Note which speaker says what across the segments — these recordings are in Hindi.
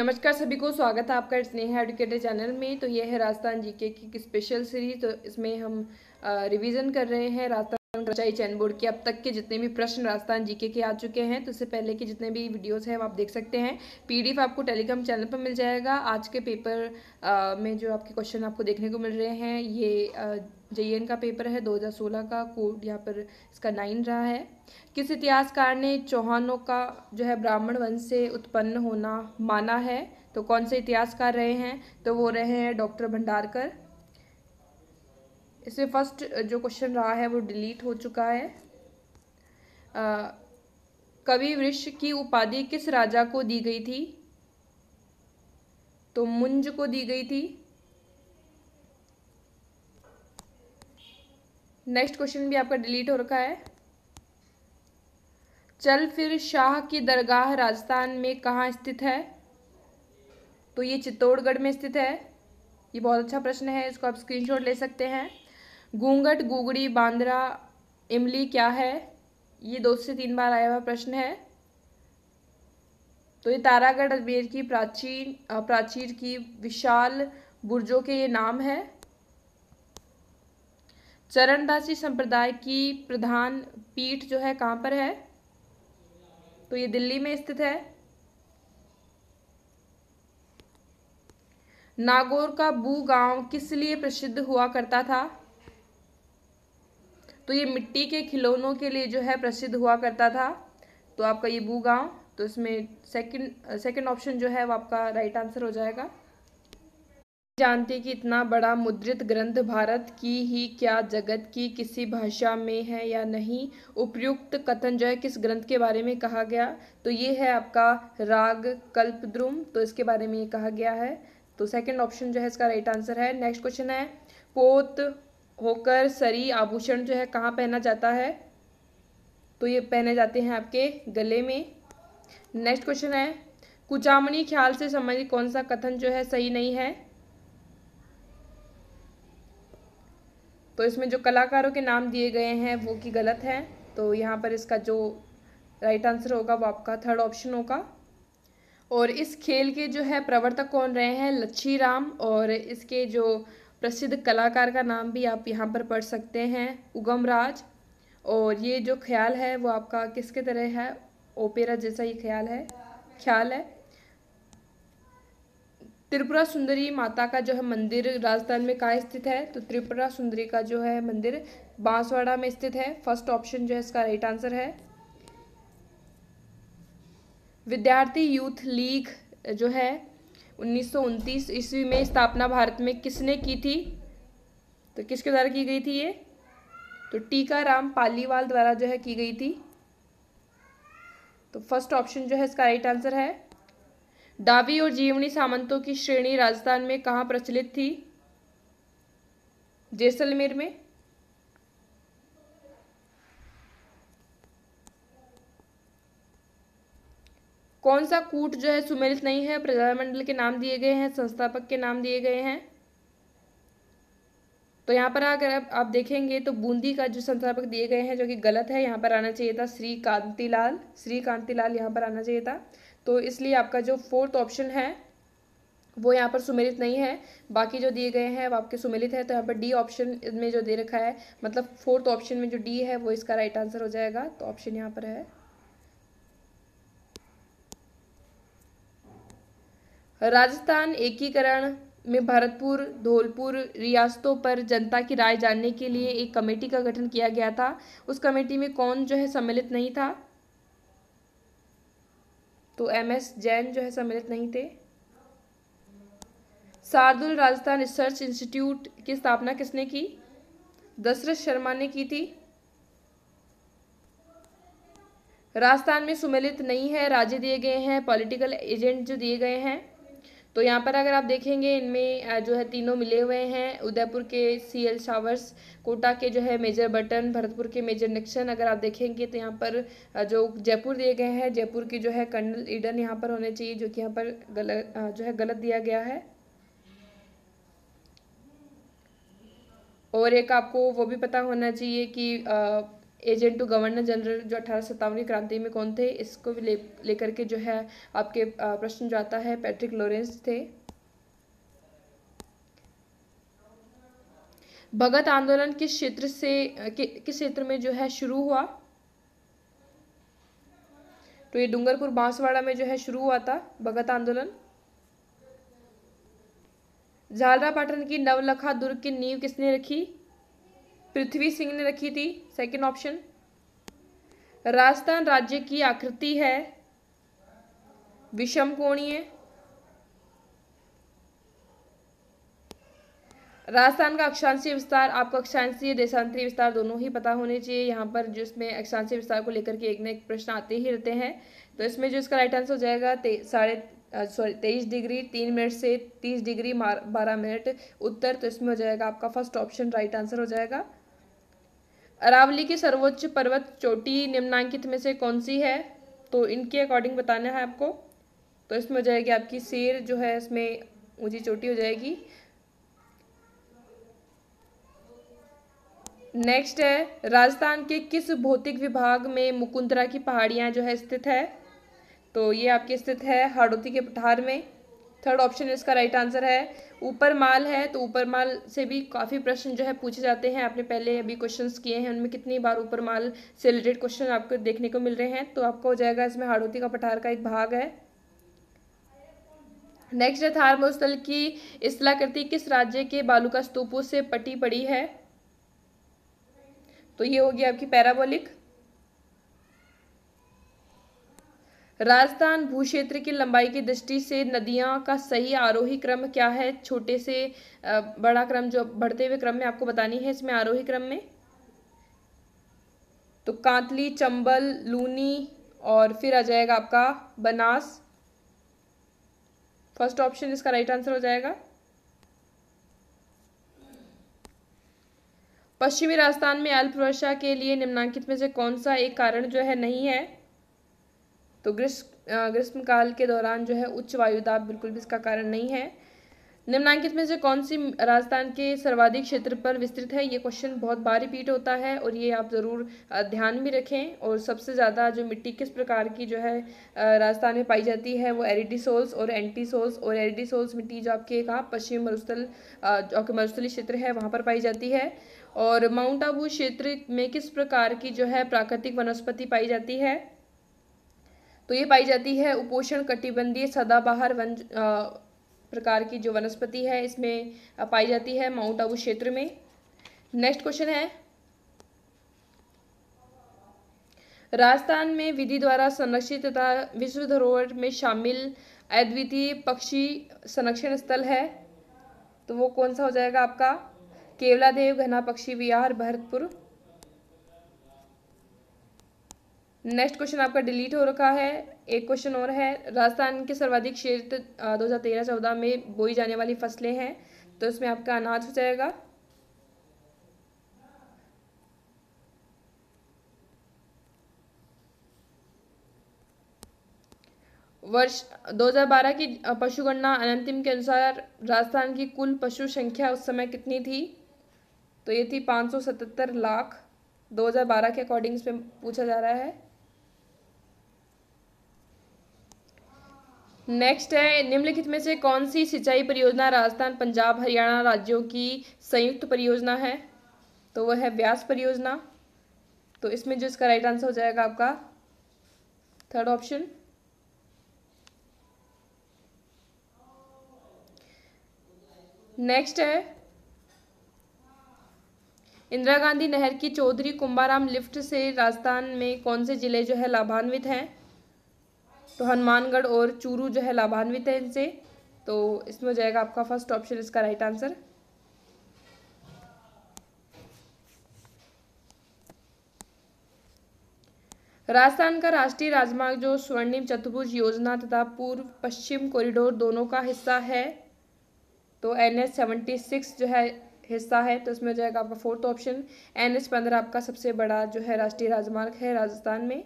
Speaker 1: नमस्कार सभी को स्वागत है आपका स्नेहा एडुकेटर चैनल में तो यह है राजस्थान जीके की एक स्पेशल सीरीज तो इसमें हम रिवीजन कर रहे हैं राजस्थान चैन बोर्ड के अब तक के जितने भी प्रश्न राजस्थान जीके के आ चुके हैं तो उससे पहले के जितने भी वीडियोस हैं वो आप देख सकते हैं पीडीएफ आपको टेलीग्राम चैनल पर मिल जाएगा आज के पेपर आ, में जो आपके क्वेश्चन आपको देखने को मिल रहे हैं ये जे का पेपर है 2016 का कोड यहाँ पर इसका नाइन रहा है किस इतिहासकार ने चौहानों का जो है ब्राह्मण वंश से उत्पन्न होना माना है तो कौन से इतिहासकार रहे हैं तो वो रहे हैं डॉक्टर भंडारकर इसमें फर्स्ट जो क्वेश्चन रहा है वो डिलीट हो चुका है कवि वृक्ष की उपाधि किस राजा को दी गई थी तो मुंज को दी गई थी नेक्स्ट क्वेश्चन भी आपका डिलीट हो रखा है चल फिर शाह की दरगाह राजस्थान में कहाँ स्थित है तो ये चित्तौड़गढ़ में स्थित है ये बहुत अच्छा प्रश्न है इसको आप स्क्रीनशॉट ले सकते हैं घूंघट गुगड़ी बांद्रा इमली क्या है ये दो से तीन बार आया हुआ प्रश्न है तो ये तारागढ़ अजमेर की प्राचीन प्राचीर की विशाल बुर्जों के ये नाम है चरणदासी संप्रदाय की प्रधान पीठ जो है कहाँ पर है तो ये दिल्ली में स्थित है नागौर का बू गांव किस लिए प्रसिद्ध हुआ करता था तो ये मिट्टी के खिलौनों के लिए जो है प्रसिद्ध हुआ करता था तो आपका ये बू गाँव तो इसमें सेकंड सेकंड ऑप्शन जो है वो आपका राइट आंसर हो जाएगा जानते कि इतना बड़ा मुद्रित ग्रंथ भारत की ही क्या जगत की किसी भाषा में है या नहीं उपयुक्त कथन जो है किस ग्रंथ के बारे में कहा गया तो ये है आपका राग कल्पद्रुम तो इसके बारे में ये कहा गया है तो सेकंड ऑप्शन जो है इसका राइट आंसर है नेक्स्ट क्वेश्चन है पोत होकर सरी आभूषण जो है कहाँ पहना जाता है तो ये पहने जाते हैं आपके गले में नेक्स्ट क्वेश्चन है कुचामणी ख्याल से संबंधित कौन सा कथन जो है सही नहीं है तो इसमें जो कलाकारों के नाम दिए गए हैं वो कि गलत है तो यहाँ पर इसका जो राइट आंसर होगा वो आपका थर्ड ऑप्शन होगा और इस खेल के जो है प्रवर्तक कौन रहे हैं लच्छी राम और इसके जो प्रसिद्ध कलाकार का नाम भी आप यहाँ पर पढ़ सकते हैं उगम राज और ये जो ख्याल है वो आपका किसके तरह है ओपेरा जैसा ये ख्याल है ख्याल है त्रिपुरा सुंदरी माता का जो है मंदिर राजस्थान में कहाँ स्थित है तो त्रिपुरा सुंदरी का जो है मंदिर बांसवाड़ा में स्थित है फर्स्ट ऑप्शन जो है इसका राइट आंसर है विद्यार्थी यूथ लीग जो है उन्नीस ईस्वी में स्थापना भारत में किसने की थी तो किसके द्वारा की गई थी ये तो टीकाराम पालीवाल द्वारा जो है की गई थी तो फर्स्ट ऑप्शन जो है इसका राइट आंसर है डावी और जीवनी सामंतों की श्रेणी राजस्थान में कहाँ प्रचलित थी जैसलमेर में कौन सा कूट जो है सुमेलित नहीं है प्रजामंडल के नाम दिए गए हैं संस्थापक के नाम दिए गए हैं तो यहाँ पर अगर आप, आप देखेंगे तो बूंदी का जो संस्थापक दिए गए हैं जो कि गलत है यहाँ पर आना चाहिए था श्री कांतिलाल श्री कांतिलाल यहाँ पर आना चाहिए था तो इसलिए आपका जो फोर्थ ऑप्शन है वो यहाँ पर सुमेलित नहीं है बाकी जो दिए गए हैं वो आपके सुमेलित है तो यहाँ पर डी ऑप्शन में जो दे रखा है मतलब फोर्थ ऑप्शन में जो डी है वो इसका राइट आंसर हो जाएगा तो ऑप्शन यहाँ पर है राजस्थान एकीकरण में भरतपुर धौलपुर रियासतों पर जनता की राय जानने के लिए एक कमेटी का गठन किया गया था उस कमेटी में कौन जो है सम्मिलित नहीं था तो एम एस जैन जो है सम्मिलित नहीं थे शार्दुल राजस्थान रिसर्च इंस्टीट्यूट की स्थापना किसने की दशरथ शर्मा ने की थी राजस्थान में सुमेलित नहीं है राज्य दिए गए हैं पॉलिटिकल एजेंट जो दिए गए हैं तो यहाँ पर अगर आप देखेंगे इनमें जो है तीनों मिले हुए हैं उदयपुर के सी एल शावर्स कोटा के जो है मेजर बटन भरतपुर के मेजर निक्शन अगर आप देखेंगे तो यहाँ पर जो जयपुर दिए गए हैं जयपुर की जो है कर्नल ईडन यहाँ पर होने चाहिए जो कि यहाँ पर गलत जो है गलत दिया गया है और एक आपको वो भी पता होना चाहिए कि आ, एजेंट टू गवर्नर जनरल जो अठारह की क्रांति में कौन थे इसको भी ले के जो है आपके प्रश्न जो आता है पैट्रिक लॉरेंस थे भगत आंदोलन किस क्षेत्र से कि, किस क्षेत्र में जो है शुरू हुआ तो ये डूंगरपुर बांसवाड़ा में जो है शुरू हुआ था भगत आंदोलन झालरा पाटन की नवलखा दुर्ग की नींव किसने रखी पृथ्वी सिंह ने रखी थी सेकंड ऑप्शन राजस्थान राज्य की आकृति है विषम कोणीय राजस्थान का अक्षांशीय विस्तार आपको अक्षांशीय देशांतरीय विस्तार दोनों ही पता होने चाहिए यहाँ पर जो इसमें अक्षांशीय विस्तार को लेकर के एक न एक प्रश्न आते ही रहते हैं तो इसमें जो इसका राइट आंसर हो जाएगा साढ़े सॉरी तेईस डिग्री तीन मिनट से तीस डिग्री बारह मिनट उत्तर तो इसमें हो जाएगा आपका फर्स्ट ऑप्शन राइट आंसर हो जाएगा अरावली की सर्वोच्च पर्वत चोटी निम्नांकित में से कौन सी है तो इनके अकॉर्डिंग बताना है आपको तो इसमें हो जाएगी आपकी शेर जो है इसमें ऊंची चोटी हो जाएगी नेक्स्ट है राजस्थान के किस भौतिक विभाग में मुकुंदरा की पहाड़ियाँ जो है स्थित है तो ये आपके स्थित है हाड़ोती के पठार में थर्ड ऑप्शन इसका राइट आंसर है ऊपर माल है तो ऊपर माल से भी काफ़ी प्रश्न जो है पूछे जाते हैं आपने पहले अभी क्वेश्चंस किए हैं उनमें कितनी बार ऊपर माल से रिलेटेड क्वेश्चन आपको देखने को मिल रहे हैं तो आपको हो जाएगा इसमें हाड़ोती का पठार का एक भाग है नेक्स्ट है थार मुस्तल की इसलाकृति किस राज्य के बालू का स्तूपों से पटी पड़ी है तो ये होगी आपकी पैराबोलिक राजस्थान भू क्षेत्र की लंबाई की दृष्टि से नदियाँ का सही आरोही क्रम क्या है छोटे से बड़ा क्रम जो बढ़ते हुए क्रम में आपको बतानी है इसमें आरोही क्रम में तो कांतली चंबल लूनी और फिर आ जाएगा आपका बनास फर्स्ट ऑप्शन इसका राइट आंसर हो जाएगा पश्चिमी राजस्थान में अल्प वर्षा के लिए निम्नांकित में से कौन सा एक कारण जो है नहीं है तो ग्रीष्म ग्रीष्मकाल काल के दौरान जो है उच्च वायुदाब बिल्कुल भी इसका कारण नहीं है निम्नांकित में से कौन सी राजस्थान के सर्वाधिक क्षेत्र पर विस्तृत है ये क्वेश्चन बहुत बार रिपीट होता है और ये आप ज़रूर ध्यान भी रखें और सबसे ज़्यादा जो मिट्टी किस प्रकार की जो है राजस्थान में पाई जाती है वो एरिडिसोल्स और एंटीसोल्स और एरिडिसोल्स मिट्टी जो आपके कहा पश्चिम मरुस्थल जो कि मरुस्थली क्षेत्र है वहाँ पर पाई जाती है और माउंट आबू क्षेत्र में किस प्रकार की जो है प्राकृतिक वनस्पति पाई जाती है तो ये पाई जाती है उपोषण कटिबंधीय सदाबहार वन प्रकार की जो वनस्पति है इसमें पाई जाती है माउंट आबू क्षेत्र में नेक्स्ट क्वेश्चन है राजस्थान में विधि द्वारा संरक्षित तथा विश्व धरोहर में शामिल अद्वितीय पक्षी संरक्षण स्थल है तो वो कौन सा हो जाएगा आपका केवलादेव घना पक्षी विहार भरतपुर नेक्स्ट क्वेश्चन आपका डिलीट हो रखा है एक क्वेश्चन और है राजस्थान के सर्वाधिक क्षेत्र दो हज़ार तेरह चौदह में बोई जाने वाली फसलें हैं तो इसमें आपका अनाज हो जाएगा वर्ष 2012 की पशुगणना अनंतिम के अनुसार राजस्थान की कुल पशु संख्या उस समय कितनी थी तो ये थी 577 लाख 2012 के अकॉर्डिंग इसमें पूछा जा रहा है नेक्स्ट है निम्नलिखित में से कौन सी सिंचाई परियोजना राजस्थान पंजाब हरियाणा राज्यों की संयुक्त परियोजना है तो वह है ब्यास परियोजना तो इसमें जो इसका राइट आंसर हो जाएगा आपका थर्ड ऑप्शन नेक्स्ट है इंदिरा गांधी नहर की चौधरी कुंभाराम लिफ्ट से राजस्थान में कौन से जिले जो है लाभान्वित हैं तो हनुमानगढ़ और चूरू जो है लाभान्वित है इनसे तो इसमें हो जाएगा आपका फर्स्ट ऑप्शन इसका राइट आंसर राजस्थान का राष्ट्रीय राजमार्ग जो स्वर्णिम चतुर्भुज योजना तथा पूर्व पश्चिम कॉरिडोर दोनों का हिस्सा है तो एन एच सेवेंटी सिक्स जो है हिस्सा है तो इसमें हो जाएगा आपका फोर्थ ऑप्शन एन एच पंद्रह आपका सबसे बड़ा जो है राष्ट्रीय राजमार्ग है राजस्थान में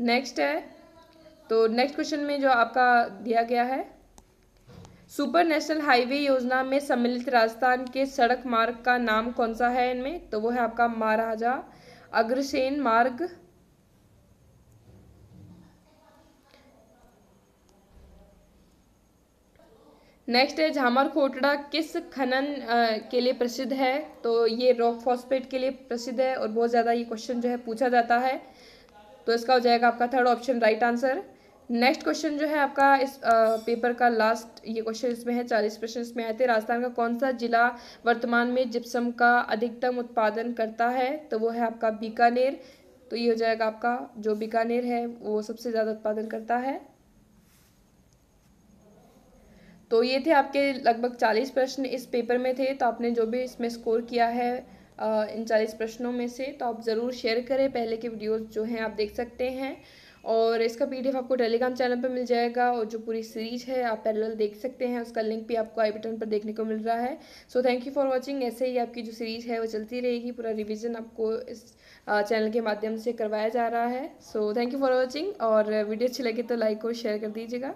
Speaker 1: नेक्स्ट है तो नेक्स्ट क्वेश्चन में जो आपका दिया गया है सुपर नेशनल हाईवे योजना में सम्मिलित राजस्थान के सड़क मार्ग का नाम कौन सा है इनमें तो वो है आपका महाराजा अग्रसेन मार्ग नेक्स्ट है झामर खोटड़ा किस खनन के लिए प्रसिद्ध है तो ये रॉक फॉस्फेट के लिए प्रसिद्ध है और बहुत ज़्यादा ये क्वेश्चन जो है पूछा जाता है तो इसका हो जाएगा आपका third option right answer next question जो है आपका इस आ, पेपर का लास्ट ये क्वेश्चन इसमें है चालीस प्रश्न इसमें आए थे राजस्थान का कौन सा जिला वर्तमान में जिप्सम का अधिकतम उत्पादन करता है तो वो है आपका बीकानेर तो ये हो जाएगा आपका जो बीकानेर है वो सबसे ज़्यादा उत्पादन करता है तो ये थे आपके लगभग चालीस प्रश्न इस पेपर में थे तो आपने जो भी इसमें स्कोर किया है इन चालीस प्रश्नों में से तो आप ज़रूर शेयर करें पहले के वीडियोज़ जो हैं आप देख सकते हैं और इसका पीडीएफ आपको टेलीग्राम चैनल पर मिल जाएगा और जो पूरी सीरीज है आप पैरेलल देख सकते हैं उसका लिंक भी आपको आई बटन पर देखने को मिल रहा है so thank you for watching ऐसे ही आपकी जो सीरीज है वो चलती रहेगी पूरा रिवीजन आपको इस चैनल के माध्यम से करवाया जा रहा है so thank you for watching और वीडियो अच्छी लगे तो लाइक और शेयर कर दीजिएगा